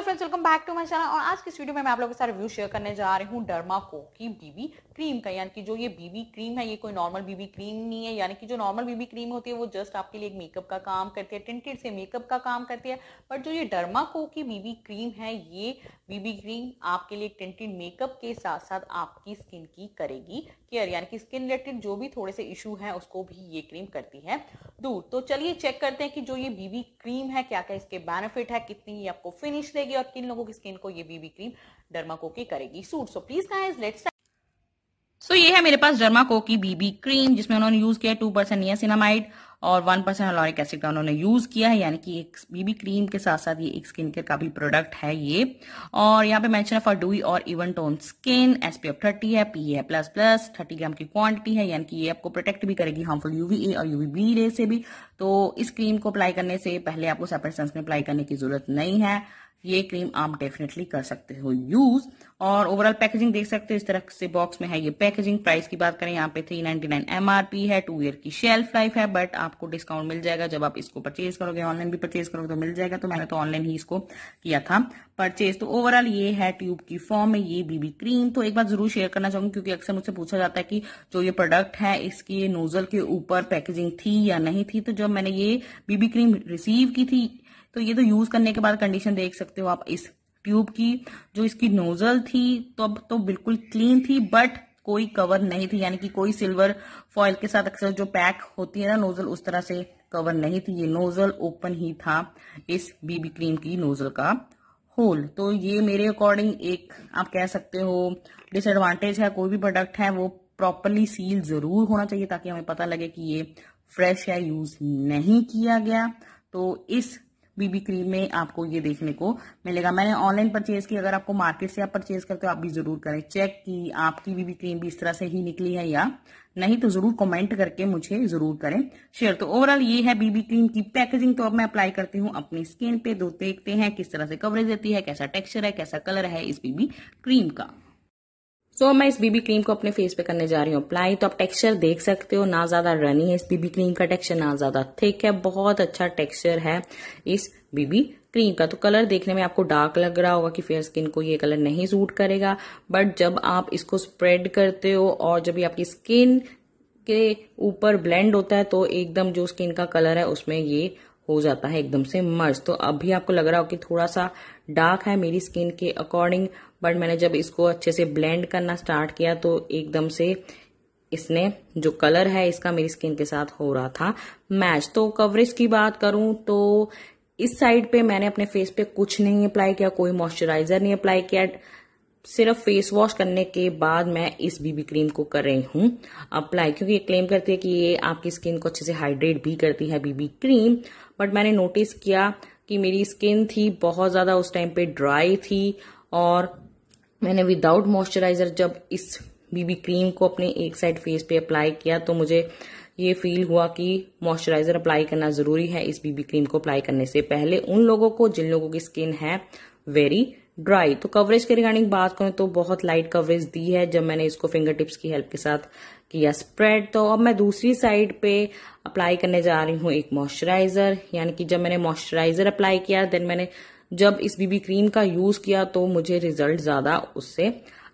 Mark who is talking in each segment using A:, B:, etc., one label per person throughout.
A: friends welcome back to my channel और आज के इस वीडियो में मैं आप लोगों के साथ रिव्यू शेयर करने जा रही हूँ डर्मा को की बीबी क्रीम का यानी कि जो ये बीबी क्रीम है ये कोई नॉर्मल बीबी क्रीम नहीं है यानी कि जो नॉर्मल बीबी क्रीम होती है वो जस्ट आपके लिए एक मेकअप का काम करती है टिंटेड से मेकअप का काम करती है बट जो ये डर्मा को की बीबी क्रीम है ये बीबी क्रीम आपके लिए टिंटेड मेकअप के साथ साथ आपकी स्किन की करेगी केयर यानी कि स्किन रिलेटेड जो भी थोड़े से इशू है उसको भी ये क्रीम करती है दूर तो चलिए चेक करते हैं कि जो ये बीबी क्रीम है क्या क्या इसके बेनिफिट है कितनी ये आपको फिनिश देगी करेगी और किन लोगों की स्किन को ये बीबी क्रीम डर्माको की करेगी suit so please guys let's so so, ये है मेरे पास डर्माको की बीबी क्रीम जिसमें उन्होंने यूज किया टू परसेंट नियासिनामाइड और वन परसेंट हलोरिक एसिड का उन्होंने यूज किया है यानी कि एक बीबी क्रीम के साथ साथ ये एक स्किन केयर का भी प्रोडक्ट है ये और यहाँ पे मेंशन है फॉर डूई और इवन टोन स्किन एसपीएफ 30 है पी है प्लस प्लस थर्टी ग्राम की क्वांटिटी है यानी कि ये आपको प्रोटेक्ट भी करेगी हार्मफुल यूवी ए और यूवी बी रे से भी तो इस क्रीम को अप्लाई करने से पहले आपको सेपरेट सनस्क्रीन अप्लाई करने की जरूरत नहीं है ये क्रीम आप डेफिनेटली कर सकते हो यूज और ओवरऑल पैकेजिंग देख सकते हो इस तरह से बॉक्स में है ये पैकेजिंग प्राइस की बात करें यहाँ पे थ्री नाइनटी नाइन एमआरपी है टू ईयर की शेल्फ लाइफ है बट आपको डिस्काउंट मिल जाएगा जब आप इसको परचेज करोगे ऑनलाइन भी परचेज करोगे तो मिल जाएगा तो मैंने तो ऑनलाइन ही इसको किया था परचेज तो ओवरऑल ये है ट्यूब की फॉर्म में ये बीबी क्रीम तो एक बार जरूर शेयर करना चाहूंगी क्योंकि अक्सर मुझसे पूछा जाता है कि जो ये प्रोडक्ट है इसकी नोजल के ऊपर पैकेजिंग थी या नहीं थी तो जब मैंने ये बीबी क्रीम रिसीव की थी तो ये तो यूज करने के बाद कंडीशन देख सकते हो आप इस ट्यूब की जो इसकी नोजल थी तो अब तो बिल्कुल क्लीन थी बट कोई कवर नहीं थी यानी कि कोई सिल्वर फॉइल के साथ अक्सर जो पैक होती है ना नोजल उस तरह से कवर नहीं थी ये नोजल ओपन ही था इस बीबी क्रीम की नोजल का होल तो ये मेरे अकॉर्डिंग एक आप कह सकते हो डिसएडवांटेज है कोई भी प्रोडक्ट है वो प्रॉपरली सील जरूर होना चाहिए ताकि हमें पता लगे कि ये फ्रेश है यूज नहीं किया गया तो इस बीबी क्रीम में आपको ये देखने को मिलेगा मैंने ऑनलाइन परचेज की अगर आपको मार्केट से आप परचेज करते हो आप भी जरूर करें चेक की आपकी बीबी क्रीम भी इस तरह से ही निकली है या नहीं तो जरूर कमेंट करके मुझे जरूर करें शेयर तो ओवरऑल ये है बीबी क्रीम की पैकेजिंग तो अब मैं अप्लाई करती हूँ अपनी स्किन पे दो देखते हैं किस तरह से कवरेज देती है कैसा टेक्स्चर है कैसा कलर है इस बीबी क्रीम का सो so, मैं इस बीबी क्रीम को अपने फेस पे करने जा रही हूँ अप्लाई तो आप टेक्सचर देख सकते हो ना ज्यादा रनी है इस बीबी क्रीम का टेक्सचर ना ज्यादा थिक है बहुत अच्छा टेक्सचर है इस बीबी क्रीम का तो कलर देखने में आपको डार्क लग रहा होगा कि फेयर स्किन को ये कलर नहीं सूट करेगा बट जब आप इसको स्प्रेड करते हो और जब ये आपकी स्किन के ऊपर ब्लेंड होता है तो एकदम जो स्किन का कलर है उसमें ये हो जाता है एकदम से मर्ज तो अभी आपको लग रहा हो कि थोड़ा सा डार्क है मेरी स्किन के अकॉर्डिंग बट मैंने जब इसको अच्छे से ब्लेंड करना स्टार्ट किया तो एकदम से इसने जो कलर है इसका मेरी स्किन के साथ हो रहा था मैच तो कवरेज की बात करूं तो इस साइड पे मैंने अपने फेस पे कुछ नहीं अप्लाई किया कोई मॉइस्चराइजर नहीं अप्लाई किया सिर्फ फेस वॉश करने के बाद मैं इस बीबी क्रीम को कर रही हूं अप्लाई क्योंकि ये क्लेम करती है कि ये आपकी स्किन को अच्छे से हाइड्रेट भी करती है बीबी क्रीम बट मैंने नोटिस किया कि मेरी स्किन थी बहुत ज़्यादा उस टाइम पे ड्राई थी और मैंने विदाउट मॉइस्चराइजर जब इस बीबी क्रीम को अपने एक साइड फेस पे अप्लाई किया तो मुझे ये फील हुआ कि मॉइस्चराइजर अप्लाई करना ज़रूरी है इस बीबी क्रीम को अप्लाई करने से पहले उन लोगों को जिन लोगों की स्किन है वेरी ड्राई तो कवरेज के रिगार्डिंग बात करें तो बहुत लाइट कवरेज दी है जब मैंने इसको फिंगर टिप्स की हेल्प के साथ किया स्प्रेड तो अब मैं दूसरी साइड पे अप्लाई करने जा रही हूँ एक मॉइस्चराइजर यानी कि जब मैंने मॉइस्चराइजर अप्लाई किया देन मैंने जब इस बीबी क्रीम का यूज किया तो मुझे रिजल्ट ज्यादा उससे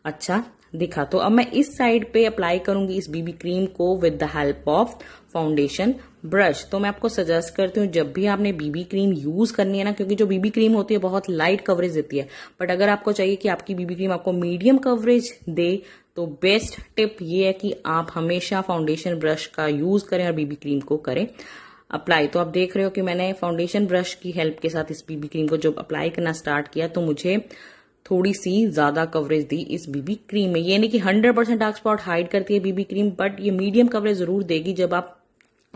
A: अच्छा दिखा तो अब मैं इस साइड पे अप्लाई करूंगी इस बीबी क्रीम को with the help of foundation brush तो मैं आपको सजेस्ट करती हूँ जब भी आपने बीबी क्रीम यूज करनी है ना क्योंकि जो बीबी क्रीम होती है बहुत लाइट कवरेज देती है बट अगर आपको चाहिए कि आपकी बीबी क्रीम आपको मीडियम कवरेज दे तो बेस्ट टिप ये है कि आप हमेशा फाउंडेशन ब्रश का यूज करें और बीबी क्रीम को करें अप्लाई तो आप देख रहे हो कि मैंने फाउंडेशन ब्रश की हेल्प के साथ इस बीबी क्रीम को जब अप्लाई करना स्टार्ट किया तो मुझे थोड़ी सी ज्यादा कवरेज दी इस बीबी क्रीम में ये नहीं कि 100 परसेंट डार्क स्पॉट हाइड करती है बीबी क्रीम बट ये मीडियम कवरेज जरूर देगी जब आप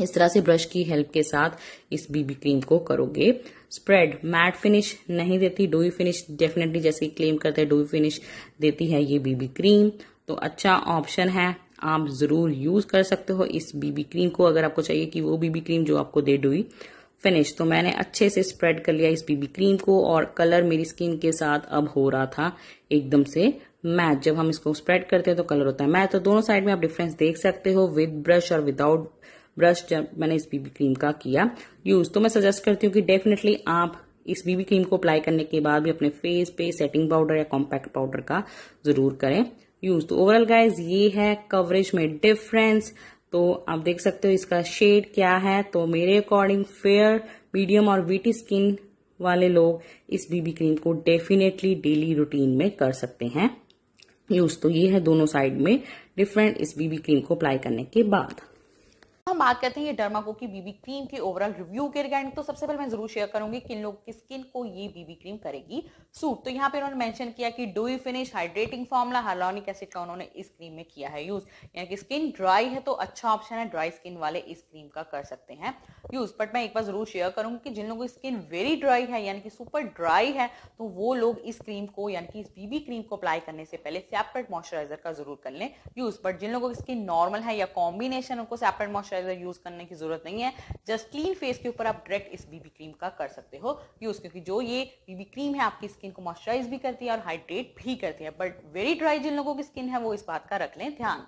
A: इस तरह से ब्रश की हेल्प के साथ इस बीबी क्रीम को करोगे स्प्रेड मैट फिनिश नहीं देती डोई फिनिश डेफिनेटली जैसे क्लेम करते हैं डोई फिनिश देती है ये बीबी क्रीम तो अच्छा ऑप्शन है आप ज़रूर यूज़ कर सकते हो इस बीबी क्रीम को अगर आपको चाहिए कि वो बीबी क्रीम जो आपको दे डुई फिनिश तो मैंने अच्छे से स्प्रेड कर लिया इस बीबी क्रीम को और कलर मेरी स्किन के साथ अब हो रहा था एकदम से मैच जब हम इसको स्प्रेड करते हैं तो कलर होता है मैच तो दोनों साइड में आप डिफरेंस देख सकते हो विद ब्रश और विदाउट ब्रश जब मैंने इस बीबी क्रीम का किया यूज तो मैं सजेस्ट करती हूँ कि डेफिनेटली आप इस बीबी क्रीम को अप्लाई करने के बाद भी अपने फेस पे सेटिंग पाउडर या कॉम्पैक्ट पाउडर का जरूर करें यूज तो ओवरऑल गाइज ये है कवरेज में डिफरेंस तो आप देख सकते हो इसका शेड क्या है तो मेरे अकॉर्डिंग फेयर मीडियम और वीटी स्किन वाले लोग इस बीबी क्रीम को डेफिनेटली डेली रूटीन में कर सकते हैं यूज तो ये है दोनों साइड में डिफरेंट इस बीबी क्रीम को अप्लाई करने के बाद हम बात करते हैं ये डर्माको की बीबी क्रीम की ओवरऑल रिव्यू के रिगार्डिंग तो सबसे पहले मैं जरूर शेयर करूंगी किन लोग की स्किन को ये बीबी क्रीम करेगी सूट तो यहाँ पे उन्होंने मेंशन किया कि dewy finish hydrating formula hyaluronic acid का उन्होंने इस क्रीम में किया है यूज यानी कि स्किन ड्राई है तो अच्छा ऑप्शन है ड्राई स्किन वाले इस क्रीम का कर सकते हैं यूज बट मैं एक बार जरूर शेयर करूंगी कि जिन लोगों की स्किन वेरी ड्राई है यानी कि सुपर ड्राई है तो वो लोग इस क्रीम को यानी कि इस बीबी क्रीम को अप्लाई करने से पहले सेपरेट मॉइस्चराइजर का जरूर कर लें यूज बट जिन लोगों की स्किन नॉर्मल है या कॉम्बिनेशन उनको सेपरेट मॉइस्चराइजर मॉइस्चराइजर यूज करने की जरूरत नहीं है जस्ट क्लीन फेस के ऊपर आप डायरेक्ट इस बीबी क्रीम का कर सकते हो यूज क्योंकि जो ये बीबी क्रीम है आपकी स्किन को मॉइस्चराइज भी करती है और हाइड्रेट भी करती है बट वेरी ड्राई जिन लोगों की स्किन है वो इस बात का रख लें ध्यान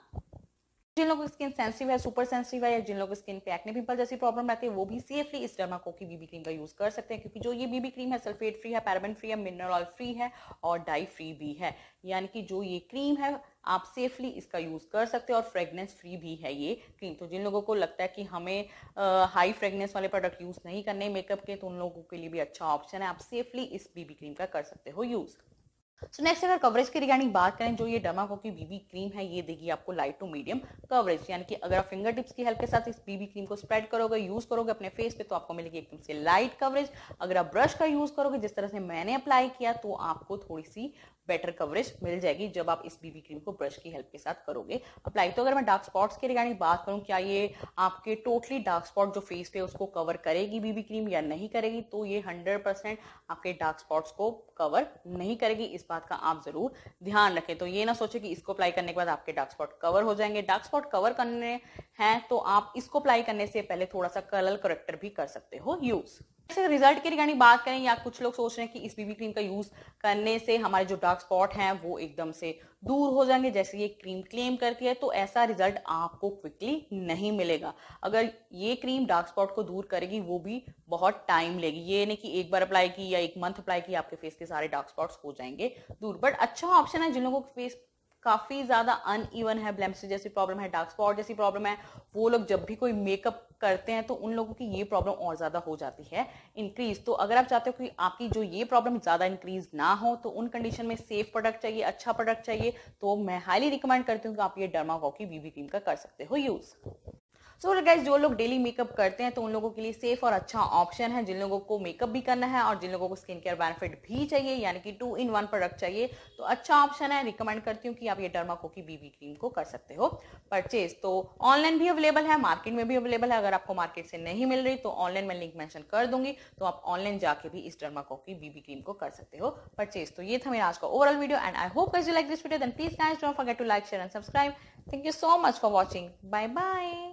A: जिन लोगों की स्किन सेंसिटिव है सुपर सेंसिटिव है या जिन लोगों की स्किन पे एक्ने पिंपल जैसी प्रॉब्लम रहती है वो भी सेफली इस डर्माको की बीबी क्रीम का यूज कर सकते हैं क्योंकि जो ये बीबी क्रीम है सल्फेट फ्री है पैराबन फ्री है मिनरल ऑयल फ्री है और डाई फ्री भी है यानी कि जो ये क्रीम है आप सेफली इसका यूज़ कर सकते हो और फ्रेगनेंस फ्री भी है ये क्रीम तो जिन लोगों को लगता है कि हमें आ, हाई फ्रेगनेंस वाले प्रोडक्ट यूज़ नहीं करने मेकअप के तो उन लोगों के लिए भी अच्छा ऑप्शन है आप सेफली इस बीबी क्रीम का कर सकते हो यूज़ सो नेक्स्ट अगर कवरेज की रिगार्डिंग बात करें जो ये डर्मा की बीबी क्रीम है ये देगी आपको लाइट टू मीडियम कवरेज यानी कि अगर आप फिंगर टिप्स की हेल्प के साथ इस बीबी क्रीम को स्प्रेड करोगे यूज करोगे अपने फेस पे तो आपको मिलेगी एकदम से लाइट कवरेज अगर आप ब्रश का यूज करोगे जिस तरह से मैंने अप्लाई किया तो आपको थोड़ी सी बेटर कवरेज मिल जाएगी जब आप इस बीबी क्रीम को ब्रश की हेल्प के साथ करोगे अप्लाई तो अगर मैं डार्क स्पॉट्स के रिगार्डिंग बात करूं क्या ये आपके टोटली डार्क स्पॉट जो फेस पे उसको कवर करेगी बीबी क्रीम या नहीं करेगी तो ये हंड्रेड परसेंट आपके डार्क स्पॉट्स को कवर नहीं करेगी इस बात का आप जरूर ध्यान रखें तो ये ना सोचे कि इसको अप्लाई करने के बाद आपके डार्क स्पॉट कवर हो जाएंगे डार्क स्पॉट कवर करने हैं तो आप इसको अप्लाई करने से पहले थोड़ा सा कलर करेक्टर भी कर सकते हो यूज़ रिजल्ट की रिगार्डिंग बात करें या कुछ लोग सोच रहे हैं कि इस बीबी क्रीम का यूज करने से हमारे जो डार्क स्पॉट हैं वो एकदम से दूर हो जाएंगे जैसे ये क्रीम क्लेम करती है तो ऐसा रिजल्ट आपको क्विकली नहीं मिलेगा अगर ये क्रीम डार्क स्पॉट को दूर करेगी वो भी बहुत टाइम लेगी ये नहीं कि एक बार अप्लाई की या एक मंथ अप्लाई की आपके फेस के सारे डार्क स्पॉट्स हो जाएंगे दूर बट अच्छा ऑप्शन है जिन लोगों को फेस काफ़ी ज़्यादा अनइवन है ब्लैम्स जैसी प्रॉब्लम है डार्क स्पॉट जैसी प्रॉब्लम है वो लोग जब भी कोई मेकअप करते हैं तो उन लोगों की ये प्रॉब्लम और ज़्यादा हो जाती है इंक्रीज तो अगर आप चाहते हो कि आपकी जो ये प्रॉब्लम ज़्यादा इंक्रीज ना हो तो उन कंडीशन में सेफ प्रोडक्ट चाहिए अच्छा प्रोडक्ट चाहिए तो मैं हाईली रिकमेंड करती हूँ कि आप ये डर्मा कॉकी बीबी क्रीम का कर सकते हो यूज़ सो so, गाइज जो लोग डेली मेकअप करते हैं तो उन लोगों के लिए सेफ और अच्छा ऑप्शन है जिन लोगों को मेकअप भी करना है और जिन लोगों को स्किन केयर बेनिफिट भी चाहिए यानी कि टू इन वन प्रोडक्ट चाहिए तो अच्छा ऑप्शन है रिकमेंड करती हूँ कि आप ये डर्मा कोकी बीबी क्रीम को कर सकते हो परचेज तो ऑनलाइन भी अवेलेबल है मार्केट में भी अवेलेबल है अगर आपको मार्केट से नहीं मिल रही तो ऑनलाइन मैं लिंक मैंशन कर दूंगी तो आप ऑनलाइन जाके भी इस डर्मा कोकी बीबी क्रीम को कर सकते हो परचेज तो ये था मेरा आज का overall video and I hope you like this video then please don't forget to like share and subscribe thank you so much for watching bye bye